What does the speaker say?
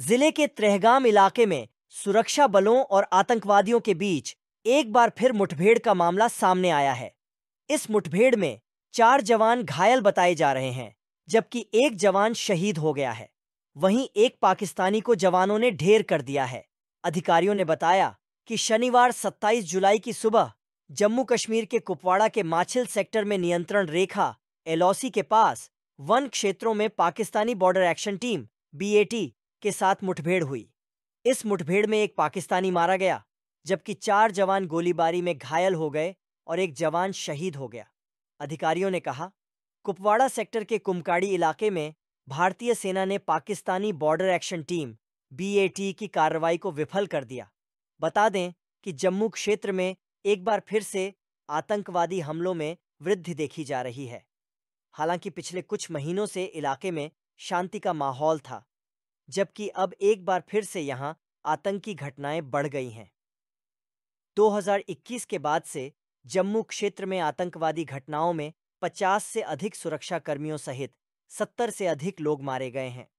जिले के त्रेहगाम इलाके में सुरक्षा बलों और आतंकवादियों के बीच एक बार फिर मुठभेड़ का मामला सामने आया है इस मुठभेड़ में चार जवान घायल बताए जा रहे हैं जबकि एक जवान शहीद हो गया है वहीं एक पाकिस्तानी को जवानों ने ढेर कर दिया है अधिकारियों ने बताया कि शनिवार 27 जुलाई की सुबह जम्मू कश्मीर के कुपवाड़ा के माछिल सेक्टर में नियंत्रण रेखा एलओसी के पास वन क्षेत्रों में Pakistani border action team BAT के साथ मुठभेड़ हुई इस मुठभेड़ में एक पाकिस्तानी मारा गया जबकि चार जवान गोलीबारी में घायल हो गए और एक जवान शहीद हो गया अधिकारियों ने कहा कुपवाड़ा सेक्टर के कुमकाड़ी इलाके में भारतीय सेना ने Pakistani border action team BAT की कार्रवाई को विफल कर दिया बता दें कि जम्मू क्षेत्र में एक बार फिर से आतंकवादी हमलों में वृद्धि देखी जा रही है हालांकि पिछले कुछ महीनों से इलाके में शांति का माहौल था जबकि अब एक बार फिर से यहां आतंकी घटनाएं बढ़ गई हैं 2021 के बाद से जम्मू क्षेत्र में आतंकवादी घटनाओं में 50 से अधिक सुरक्षाकर्मियों सहित 70 से अधिक लोग मारे गए हैं